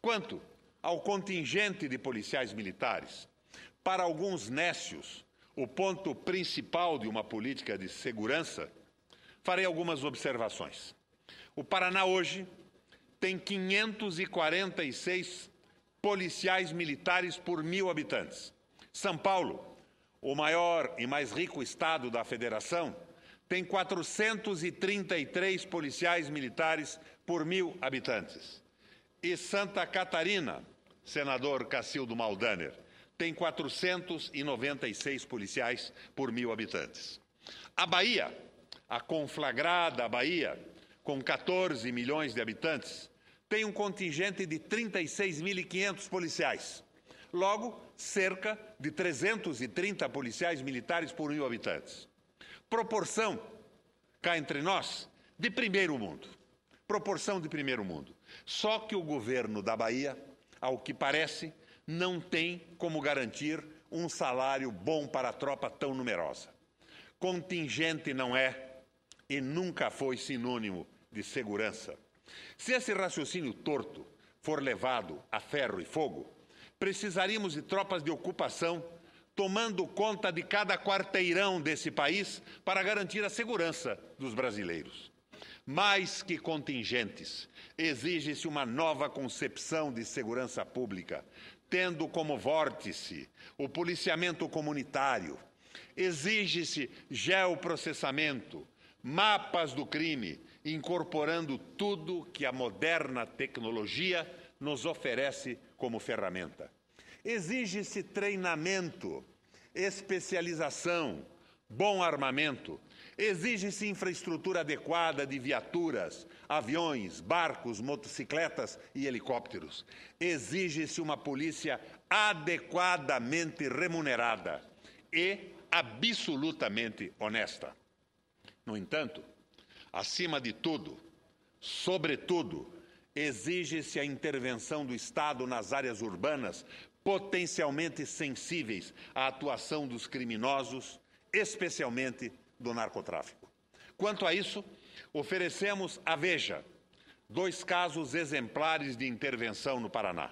Quanto ao contingente de policiais militares, para alguns nécios, o ponto principal de uma política de segurança, farei algumas observações. O Paraná hoje tem 546 policiais militares por mil habitantes. São Paulo, o maior e mais rico estado da federação, tem 433 policiais militares por mil habitantes e Santa Catarina, senador Cacildo Maldaner, tem 496 policiais por mil habitantes. A Bahia, a conflagrada Bahia, com 14 milhões de habitantes, tem um contingente de 36.500 policiais. Logo, cerca de 330 policiais militares por mil habitantes. Proporção, cá entre nós, de primeiro mundo. Proporção de primeiro mundo. Só que o governo da Bahia, ao que parece, não tem como garantir um salário bom para a tropa tão numerosa. Contingente não é e nunca foi sinônimo de segurança. Se esse raciocínio torto for levado a ferro e fogo, precisaríamos de tropas de ocupação tomando conta de cada quarteirão desse país para garantir a segurança dos brasileiros mais que contingentes, exige-se uma nova concepção de segurança pública, tendo como vórtice o policiamento comunitário. Exige-se geoprocessamento, mapas do crime, incorporando tudo que a moderna tecnologia nos oferece como ferramenta. Exige-se treinamento, especialização, bom armamento, Exige-se infraestrutura adequada de viaturas, aviões, barcos, motocicletas e helicópteros. Exige-se uma polícia adequadamente remunerada e absolutamente honesta. No entanto, acima de tudo, sobretudo, exige-se a intervenção do Estado nas áreas urbanas potencialmente sensíveis à atuação dos criminosos, especialmente do narcotráfico. Quanto a isso, oferecemos à Veja dois casos exemplares de intervenção no Paraná.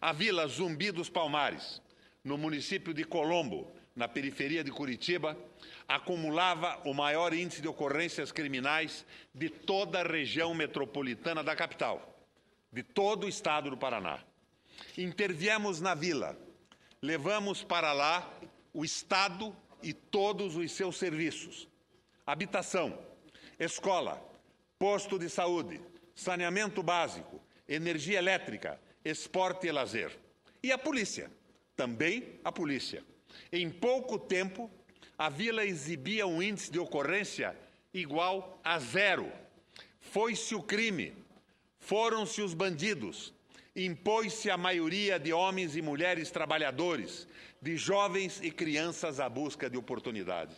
A Vila Zumbi dos Palmares, no município de Colombo, na periferia de Curitiba, acumulava o maior índice de ocorrências criminais de toda a região metropolitana da capital, de todo o estado do Paraná. Interviemos na vila, levamos para lá o Estado e todos os seus serviços: habitação, escola, posto de saúde, saneamento básico, energia elétrica, esporte e lazer. E a polícia, também a polícia. Em pouco tempo, a vila exibia um índice de ocorrência igual a zero. Foi-se o crime, foram-se os bandidos, impôs-se a maioria de homens e mulheres trabalhadores, de jovens e crianças à busca de oportunidades.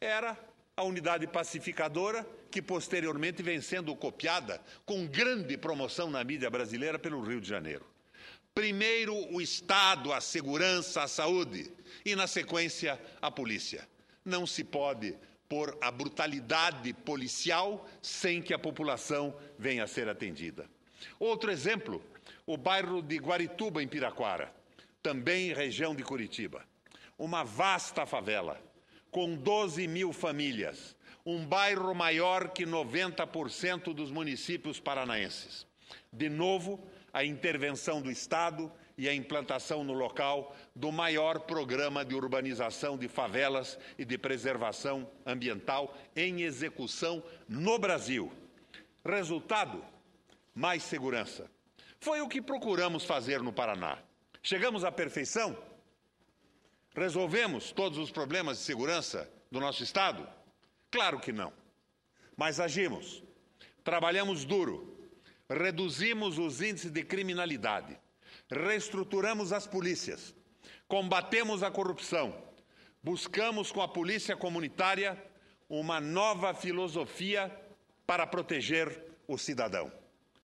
Era a unidade pacificadora que posteriormente vem sendo copiada com grande promoção na mídia brasileira pelo Rio de Janeiro. Primeiro o Estado, a segurança, a saúde e, na sequência, a polícia. Não se pode pôr a brutalidade policial sem que a população venha a ser atendida. Outro exemplo o bairro de Guarituba, em Piraquara, também região de Curitiba. Uma vasta favela, com 12 mil famílias, um bairro maior que 90% dos municípios paranaenses. De novo, a intervenção do Estado e a implantação no local do maior programa de urbanização de favelas e de preservação ambiental em execução no Brasil. Resultado: mais segurança foi o que procuramos fazer no Paraná. Chegamos à perfeição? Resolvemos todos os problemas de segurança do nosso Estado? Claro que não. Mas agimos, trabalhamos duro, reduzimos os índices de criminalidade, reestruturamos as polícias, combatemos a corrupção, buscamos com a polícia comunitária uma nova filosofia para proteger o cidadão.